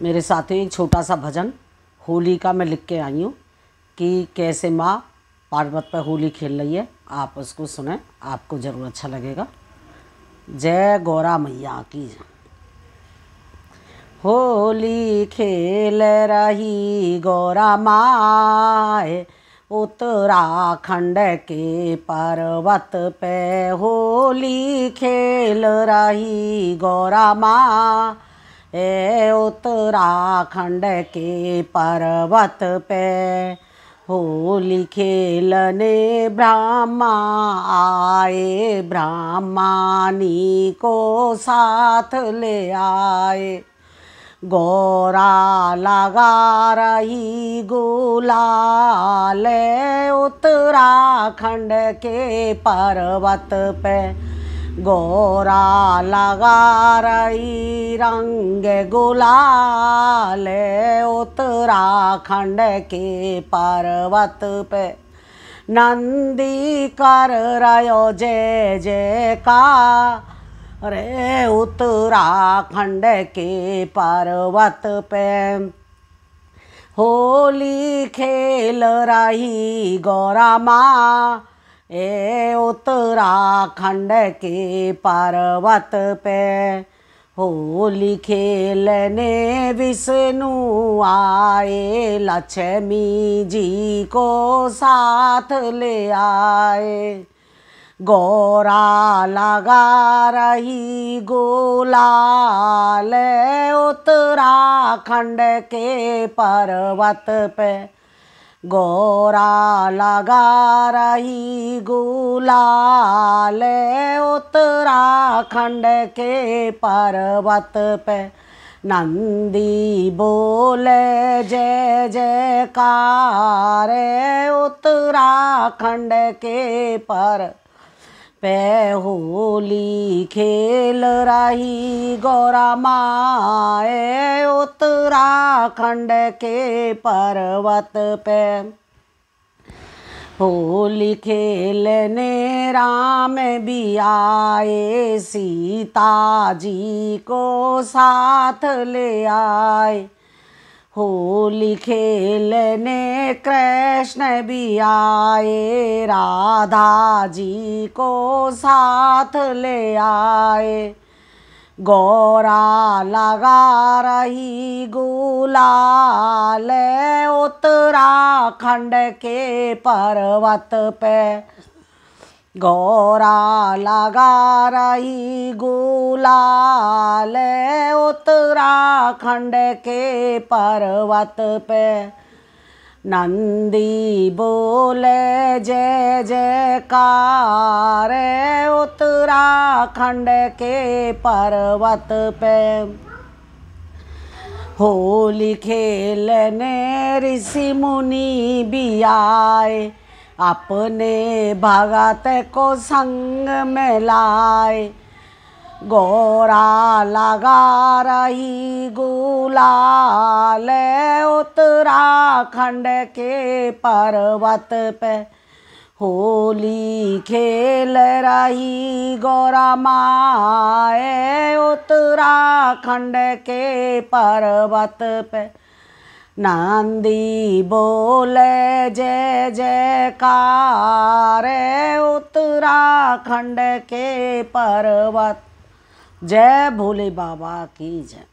मेरे साथियों एक छोटा सा भजन होली का मैं लिख के आई हूँ कि कैसे माँ पार्वत पर होली खेल रही है आप उसको सुने आपको ज़रूर अच्छा लगेगा जय गौरा मैया की होली खेल रही गौरा माए उत्तराखंड के पर्वत पे होली खेल रही गौरा माँ ए उत्तराखंड के पर्वत पे होली खेलने ब्रह्मा आए ब्राह्मणी को साथ ले आए गोरा लगा रही गुलाल उत्तराखंड के पर्वत पे गोरा लगा रही रंग गुलाले उत्तराखंड के पर्वत पे नंदी कर रो जय जय का रे उत्तराखंड के पर्वत पे होली खेल रही गौरा माँ ए उत्तराखंड के पर्वत पे होली खेलने विष्णु आए लक्ष्मी जी को साथ ले आए गौरा लगा रही गोलाल उत्तराखंड के पर्वत पे गोरा लगा रही गुलाल उत्तराखंड के पर्वत पे नंदी बोले जय जय उत्तराखंड के पर पे होली खेल रही गौरा माए उत्तराखंड के पर्वत पे होली खेलने राम भी आए सीता जी को साथ ले आए होली खेलने कृष्ण भी आए राधा जी को साथ ले आए गौरा लगा रही गुलाल उत्तराखंड के पर्वत पे गौरा लगा रही गुलाल उत्तराखंड के पर्वत पे नंदी बोले जय जयकार उत्तराखंड के पर्वत पे होली खेलने ऋषि मुनि भी आए अपने भगत को संग में लाए गोरा लगा रही गुलाल उत्तराखंड के पर्वत पे होली खेल रही गोरा माए उत्तराखंड के पर्वत पे नांदी बोल जय जयकार उत्तराखंड के पर्वत जय भोले बाबा की जय